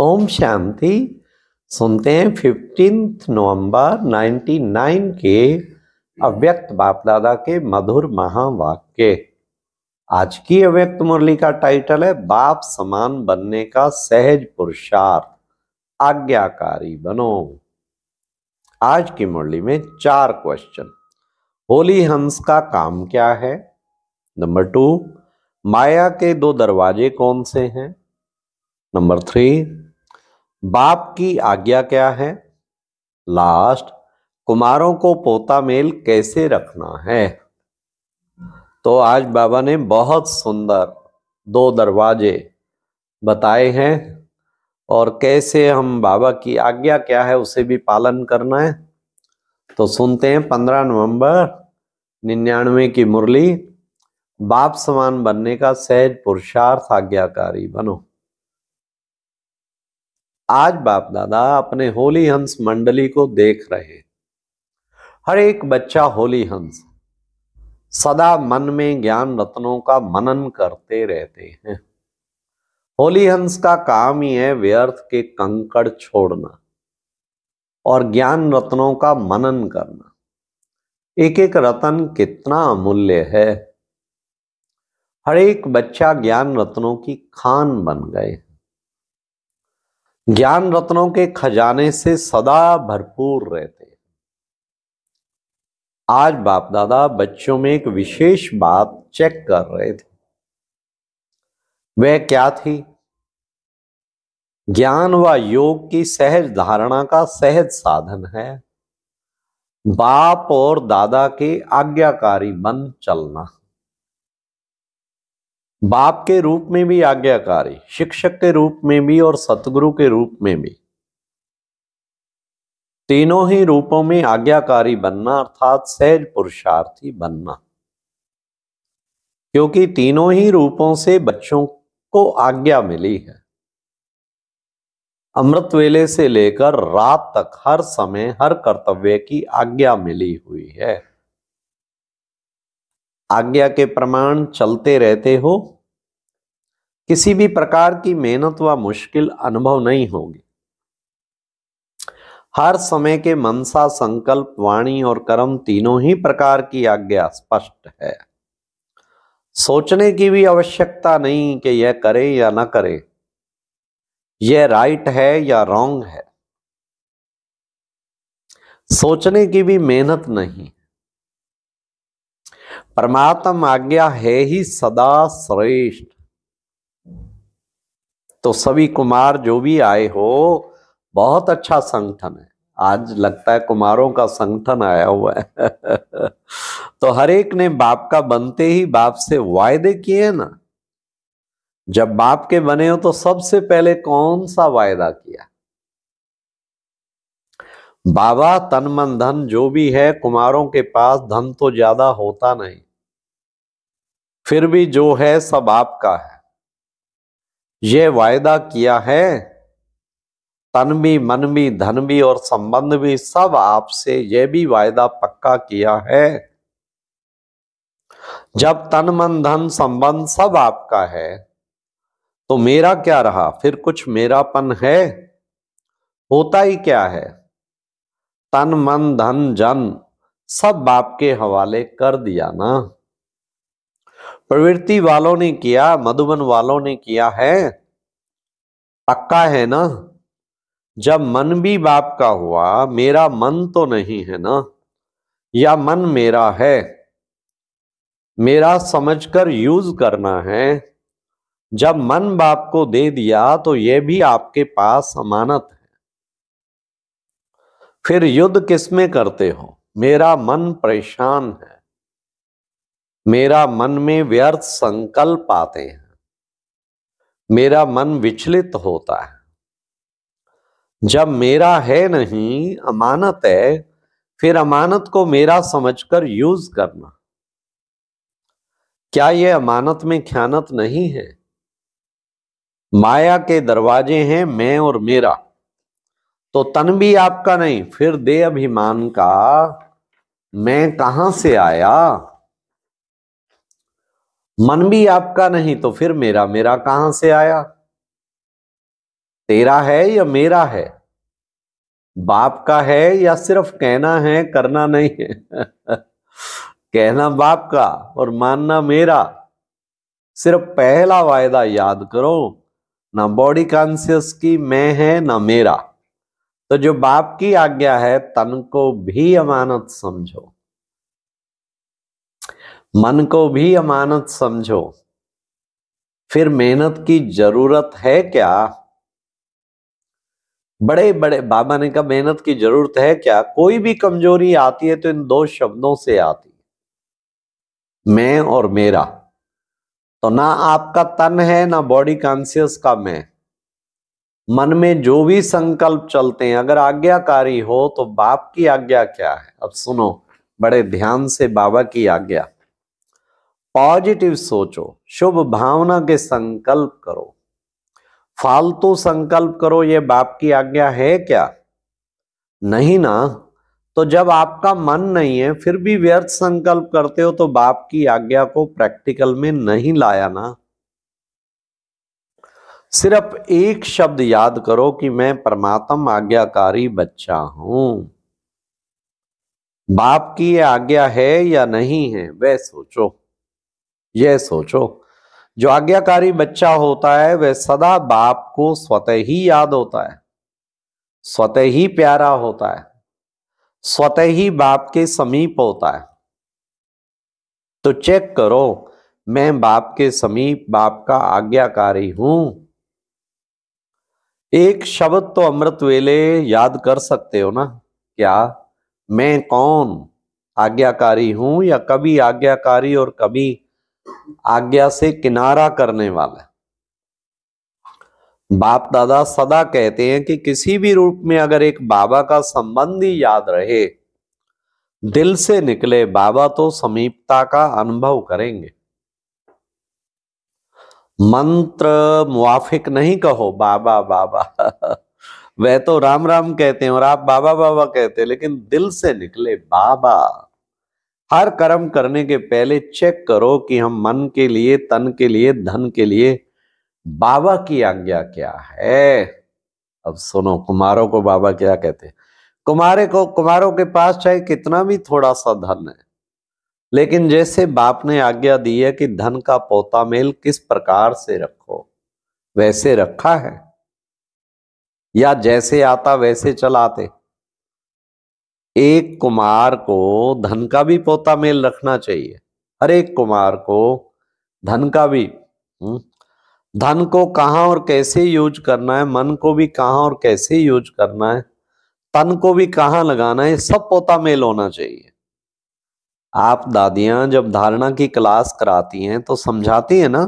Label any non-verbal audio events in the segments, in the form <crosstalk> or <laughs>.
ओम शांति सुनते हैं फिफ्टीन नवंबर 99 के अव्यक्त बाप दादा के मधुर महावाक्य आज की अव्यक्त मुरली का टाइटल है बाप समान बनने का सहज पुरुषार्थ आज्ञाकारी बनो आज की मुरली में चार क्वेश्चन होली हंस का काम क्या है नंबर टू माया के दो दरवाजे कौन से हैं नंबर थ्री बाप की आज्ञा क्या है लास्ट कुमारों को पोता मेल कैसे रखना है तो आज बाबा ने बहुत सुंदर दो दरवाजे बताए हैं और कैसे हम बाबा की आज्ञा क्या है उसे भी पालन करना है तो सुनते हैं पंद्रह नवंबर निन्यानवे की मुरली बाप समान बनने का सहज पुरुषार्थ आज्ञाकारी बनो आज बाप दादा अपने होली हंस मंडली को देख रहे हैं हर एक बच्चा होली हंस सदा मन में ज्ञान रत्नों का मनन करते रहते हैं होली हंस का काम ही है व्यर्थ के कंकड़ छोड़ना और ज्ञान रत्नों का मनन करना एक एक रतन कितना अमूल्य है हर एक बच्चा ज्ञान रत्नों की खान बन गए ज्ञान रत्नों के खजाने से सदा भरपूर रहते आज बाप दादा बच्चों में एक विशेष बात चेक कर रहे थे वह क्या थी ज्ञान व योग की सहज धारणा का सहज साधन है बाप और दादा के आज्ञाकारी बन चलना बाप के रूप में भी आज्ञाकारी शिक्षक के रूप में भी और सतगुरु के रूप में भी तीनों ही रूपों में आज्ञाकारी बनना अर्थात सहज पुरुषार्थी बनना क्योंकि तीनों ही रूपों से बच्चों को आज्ञा मिली है अमृत वेले से लेकर रात तक हर समय हर कर्तव्य की आज्ञा मिली हुई है आज्ञा के प्रमाण चलते रहते हो किसी भी प्रकार की मेहनत व मुश्किल अनुभव नहीं होगी हर समय के मनसा संकल्प वाणी और कर्म तीनों ही प्रकार की आज्ञा स्पष्ट है सोचने की भी आवश्यकता नहीं कि यह करे या ना करे यह राइट है या रॉन्ग है सोचने की भी मेहनत नहीं परमात्म आज्ञा है ही सदा श्रेष्ठ तो सभी कुमार जो भी आए हो बहुत अच्छा संगठन है आज लगता है कुमारों का संगठन आया हुआ है <laughs> तो हर एक ने बाप का बनते ही बाप से वायदे किए ना जब बाप के बने हो तो सबसे पहले कौन सा वायदा किया बाबा तन मन धन जो भी है कुमारों के पास धन तो ज्यादा होता नहीं फिर भी जो है सब आपका है ये वायदा किया है तन भी मन भी धन भी और संबंध भी सब आपसे यह भी वायदा पक्का किया है जब तन मन धन संबंध सब आपका है तो मेरा क्या रहा फिर कुछ मेरापन है होता ही क्या है तन मन धन जन सब बाप के हवाले कर दिया ना प्रवृत्ति वालों ने किया मधुबन वालों ने किया है पक्का है ना जब मन भी बाप का हुआ मेरा मन तो नहीं है ना या मन मेरा है मेरा समझकर यूज करना है जब मन बाप को दे दिया तो यह भी आपके पास अमानत है फिर युद्ध किसमें करते हो मेरा मन परेशान है मेरा मन में व्यर्थ संकल्प आते हैं मेरा मन विचलित होता है जब मेरा है नहीं अमानत है फिर अमानत को मेरा समझकर यूज करना क्या यह अमानत में ख्यानत नहीं है माया के दरवाजे हैं मैं और मेरा तो तन भी आपका नहीं फिर दे अभिमान का मैं कहां से आया मन भी आपका नहीं तो फिर मेरा मेरा कहां से आया तेरा है या मेरा है बाप का है या सिर्फ कहना है करना नहीं है <laughs> कहना बाप का और मानना मेरा सिर्फ पहला वायदा याद करो ना बॉडी कॉन्शियस की मैं है ना मेरा तो जो बाप की आज्ञा है तन को भी अमानत समझो मन को भी अमानत समझो फिर मेहनत की जरूरत है क्या बड़े बड़े बाबा ने कहा मेहनत की जरूरत है क्या कोई भी कमजोरी आती है तो इन दो शब्दों से आती है मैं और मेरा तो ना आपका तन है ना बॉडी कॉन्सियस का मैं मन में जो भी संकल्प चलते हैं अगर आज्ञाकारी हो तो बाप की आज्ञा क्या है अब सुनो बड़े ध्यान से बाबा की आज्ञा पॉजिटिव सोचो शुभ भावना के संकल्प करो फालतू संकल्प करो ये बाप की आज्ञा है क्या नहीं ना तो जब आपका मन नहीं है फिर भी व्यर्थ संकल्प करते हो तो बाप की आज्ञा को प्रैक्टिकल में नहीं लाया ना सिर्फ एक शब्द याद करो कि मैं परमात्म आज्ञाकारी बच्चा हूं बाप की आज्ञा है या नहीं है वह सोचो यह सोचो जो आज्ञाकारी बच्चा होता है वह सदा बाप को स्वतः ही याद होता है स्वतः ही प्यारा होता है स्वतः ही बाप के समीप होता है तो चेक करो मैं बाप के समीप बाप का आज्ञाकारी हूं एक शब्द तो अमृत वेले याद कर सकते हो ना क्या मैं कौन आज्ञाकारी हूं या कभी आज्ञाकारी और कभी आज्ञा से किनारा करने वाला बाप दादा सदा कहते हैं कि किसी भी रूप में अगर एक बाबा का संबंधी याद रहे दिल से निकले बाबा तो समीपता का अनुभव करेंगे मंत्र मुआफिक नहीं कहो बाबा बाबा <laughs> वह तो राम राम कहते हैं और आप बाबा बाबा कहते हैं लेकिन दिल से निकले बाबा हर कर्म करने के पहले चेक करो कि हम मन के लिए तन के लिए धन के लिए बाबा की आज्ञा क्या है अब सुनो कुमारों को बाबा क्या कहते हैं कुमारे को कुमारों के पास चाहे कितना भी थोड़ा सा धन है लेकिन जैसे बाप ने आज्ञा दी है कि धन का पोता मेल किस प्रकार से रखो वैसे रखा है या जैसे आता वैसे चलाते एक कुमार को धन का भी पोता मेल रखना चाहिए हर एक कुमार को धन का भी हम्म, धन को कहाँ और कैसे यूज करना है मन को भी कहाँ और कैसे यूज करना है तन को भी कहाँ लगाना है सब पोता मेल होना चाहिए आप दादियां जब धारणा की क्लास कराती हैं तो समझाती है ना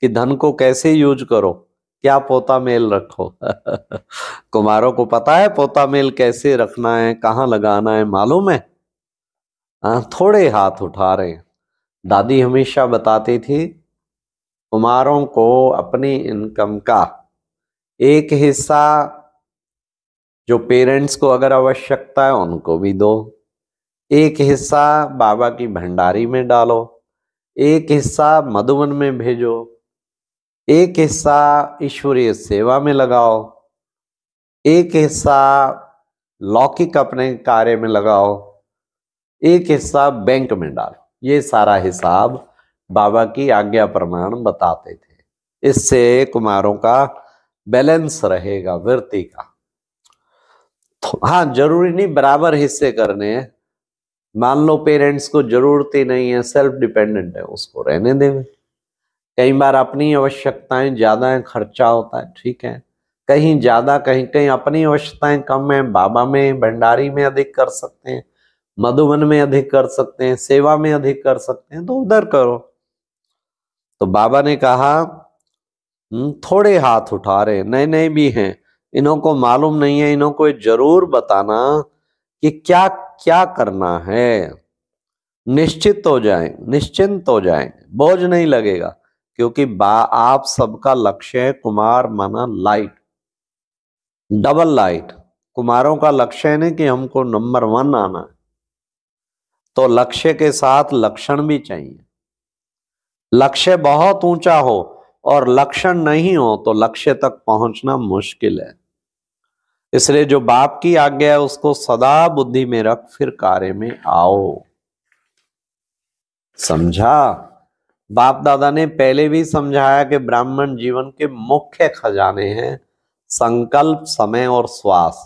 कि धन को कैसे यूज करो क्या पोता मेल रखो <laughs> कुमारों को पता है पोता मेल कैसे रखना है कहाँ लगाना है मालूम है आ, हाँ, थोड़े हाथ उठा रहे हैं दादी हमेशा बताती थी कुमारों को अपनी इनकम का एक हिस्सा जो पेरेंट्स को अगर आवश्यकता है उनको भी दो एक हिस्सा बाबा की भंडारी में डालो एक हिस्सा मधुबन में भेजो एक हिस्सा ईश्वरीय सेवा में लगाओ एक हिस्सा लौकिक अपने कार्य में लगाओ एक हिस्सा बैंक में डालो ये सारा हिसाब बाबा की आज्ञा प्रमाण बताते थे इससे कुमारों का बैलेंस रहेगा वृत्ति का तो हाँ जरूरी नहीं बराबर हिस्से करने मान लो पेरेंट्स को जरूरत ही नहीं है सेल्फ डिपेंडेंट है उसको रहने देवे कई बार अपनी आवश्यकताएं ज़्यादा हैं खर्चा होता है ठीक है कहीं ज़्यादा कहीं कहीं अपनी आवश्यकताएं कम हैं बाबा में भंडारी में अधिक कर सकते हैं मधुबन में अधिक कर सकते हैं सेवा में अधिक कर सकते हैं तो उधर करो तो बाबा ने कहा हम्म, थोड़े हाथ उठा रहे नए नए भी हैं इन्हों को मालूम नहीं है इन्हों को जरूर बताना कि क्या क्या करना है निश्चित हो जाए निश्चिंत हो जाए बोझ नहीं लगेगा क्योंकि आप सबका लक्ष्य है कुमार माना लाइट डबल लाइट कुमारों का लक्ष्य है ना कि हमको नंबर वन आना है तो लक्ष्य के साथ लक्षण भी चाहिए लक्ष्य बहुत ऊंचा हो और लक्षण नहीं हो तो लक्ष्य तक पहुंचना मुश्किल है इसलिए जो बाप की आज्ञा है उसको सदा बुद्धि में रख फिर कार्य में आओ समझा बाप दादा ने पहले भी समझाया कि ब्राह्मण जीवन के मुख्य खजाने हैं संकल्प समय और श्वास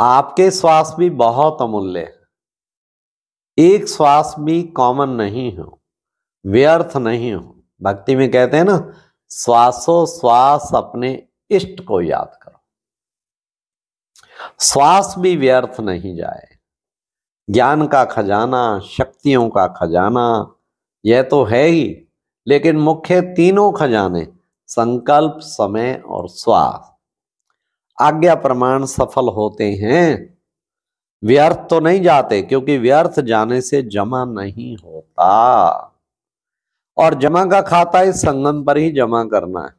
आपके श्वास भी बहुत अमूल्य है एक श्वास भी कॉमन नहीं हो व्यर्थ नहीं हो भक्ति में कहते हैं ना श्वासो श्वास अपने इष्ट को याद करो श्वास भी व्यर्थ नहीं जाए ज्ञान का खजाना शक्तियों का खजाना यह तो है ही लेकिन मुख्य तीनों खजाने संकल्प समय और स्वास्थ्य आज्ञा प्रमाण सफल होते हैं व्यर्थ तो नहीं जाते क्योंकि व्यर्थ जाने से जमा नहीं होता और जमा का खाता इस संगम पर ही जमा करना है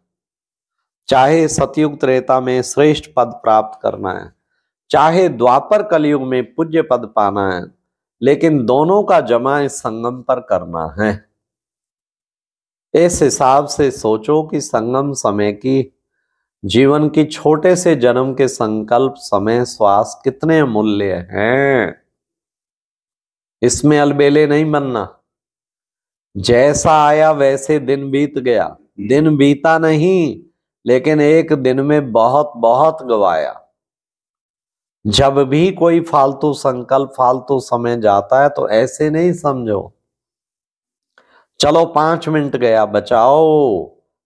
चाहे सतयुग त्रेता में श्रेष्ठ पद प्राप्त करना है चाहे द्वापर कलयुग में पूज्य पद पाना है लेकिन दोनों का जमा इस संगम पर करना है इस हिसाब से सोचो कि संगम समय की जीवन की छोटे से जन्म के संकल्प समय श्वास कितने मूल्य हैं इसमें अलबेले नहीं बनना जैसा आया वैसे दिन बीत गया दिन बीता नहीं लेकिन एक दिन में बहुत बहुत गवाया जब भी कोई फालतू संकल्प फालतू समय जाता है तो ऐसे नहीं समझो चलो पांच मिनट गया बचाओ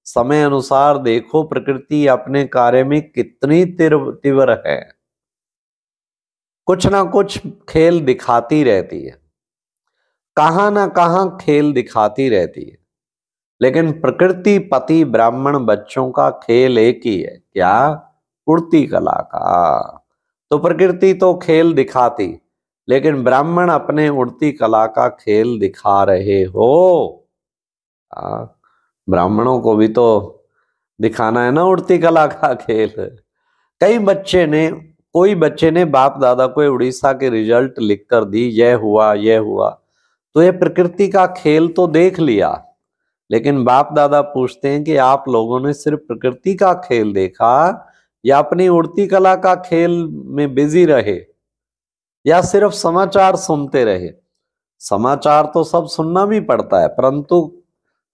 समय अनुसार देखो प्रकृति अपने कार्य में कितनी तीव्र है कुछ ना कुछ खेल दिखाती रहती है कहा ना कहा खेल दिखाती रहती है लेकिन प्रकृति पति ब्राह्मण बच्चों का खेल एक ही है क्या पूर्ति कला का तो प्रकृति तो खेल दिखाती लेकिन ब्राह्मण अपने उड़ती कला का खेल दिखा रहे हो ब्राह्मणों को भी तो दिखाना है ना उड़ती कला का खेल कई बच्चे ने कोई बच्चे ने बाप दादा को उड़ीसा के रिजल्ट लिख कर दी यह हुआ यह हुआ तो यह प्रकृति का खेल तो देख लिया लेकिन बाप दादा पूछते हैं कि आप लोगों ने सिर्फ प्रकृति का खेल देखा या अपनी उड़ती कला का खेल में बिजी रहे या सिर्फ समाचार सुनते रहे समाचार तो सब सुनना भी पड़ता है परंतु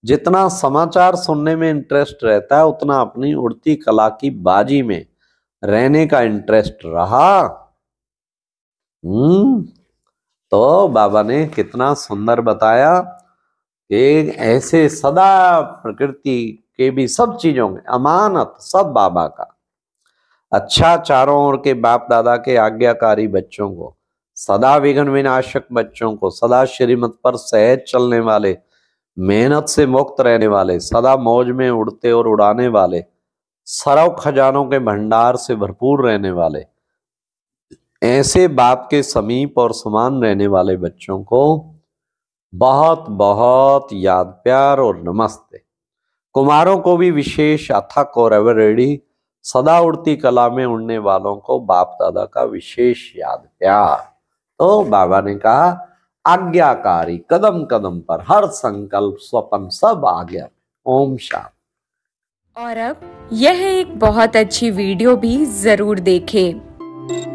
जितना समाचार सुनने में इंटरेस्ट रहता है उतना अपनी उड़ती कला की बाजी में रहने का इंटरेस्ट रहा हम्म तो बाबा ने कितना सुंदर बताया कि ऐसे सदा प्रकृति के भी सब चीजों में अमानत सब बाबा का अच्छा चारों ओर के बाप दादा के आज्ञाकारी बच्चों को सदा विघ्न विनाशक बच्चों को सदा श्रीमत पर सहज चलने वाले मेहनत से मुक्त रहने वाले सदा मौज में उड़ते और उड़ाने वाले सरव खजानों के भंडार से भरपूर रहने वाले ऐसे बाप के समीप और समान रहने वाले बच्चों को बहुत बहुत याद प्यार और नमस्ते कुमारों को भी विशेष अथक और एवरेडी सदा उड़ती कला में उड़ने वालों को बाप दादा का विशेष याद प्यार तो बाबा ने कहा आज्ञाकारी कदम कदम पर हर संकल्प स्वप्न सब आज्ञा ओम शाम और अब यह एक बहुत अच्छी वीडियो भी जरूर देखें